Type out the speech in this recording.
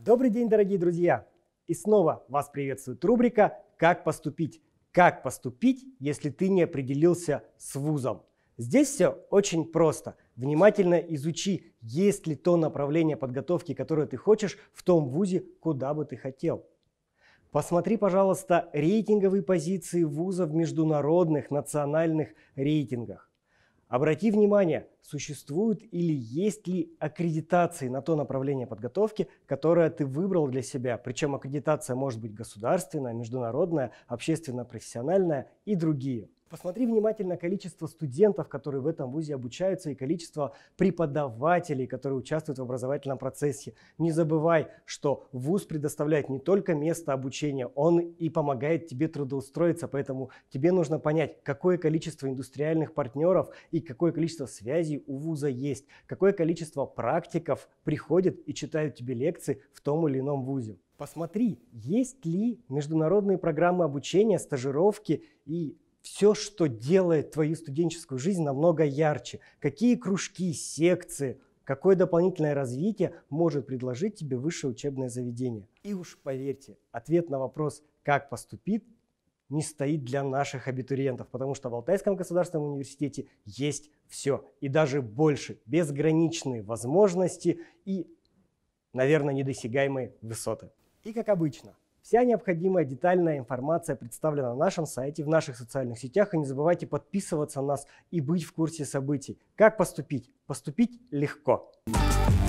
Добрый день, дорогие друзья! И снова вас приветствует рубрика «Как поступить?». Как поступить, если ты не определился с вузом? Здесь все очень просто. Внимательно изучи, есть ли то направление подготовки, которое ты хочешь в том вузе, куда бы ты хотел. Посмотри, пожалуйста, рейтинговые позиции вузов в международных национальных рейтингах. Обрати внимание, существует или есть ли аккредитации на то направление подготовки, которое ты выбрал для себя. Причем аккредитация может быть государственная, международная, общественно-профессиональная и другие. Посмотри внимательно количество студентов, которые в этом вузе обучаются, и количество преподавателей, которые участвуют в образовательном процессе. Не забывай, что вуз предоставляет не только место обучения, он и помогает тебе трудоустроиться, поэтому тебе нужно понять, какое количество индустриальных партнеров и какое количество связей у вуза есть, какое количество практиков приходят и читают тебе лекции в том или ином вузе. Посмотри, есть ли международные программы обучения, стажировки и все, что делает твою студенческую жизнь намного ярче. Какие кружки, секции, какое дополнительное развитие может предложить тебе высшее учебное заведение. И уж поверьте, ответ на вопрос, как поступить, не стоит для наших абитуриентов, потому что в Алтайском государственном университете есть все и даже больше, безграничные возможности и, наверное, недосягаемые высоты. И как обычно, Вся необходимая детальная информация представлена на нашем сайте, в наших социальных сетях. И не забывайте подписываться на нас и быть в курсе событий. Как поступить? Поступить легко. Thank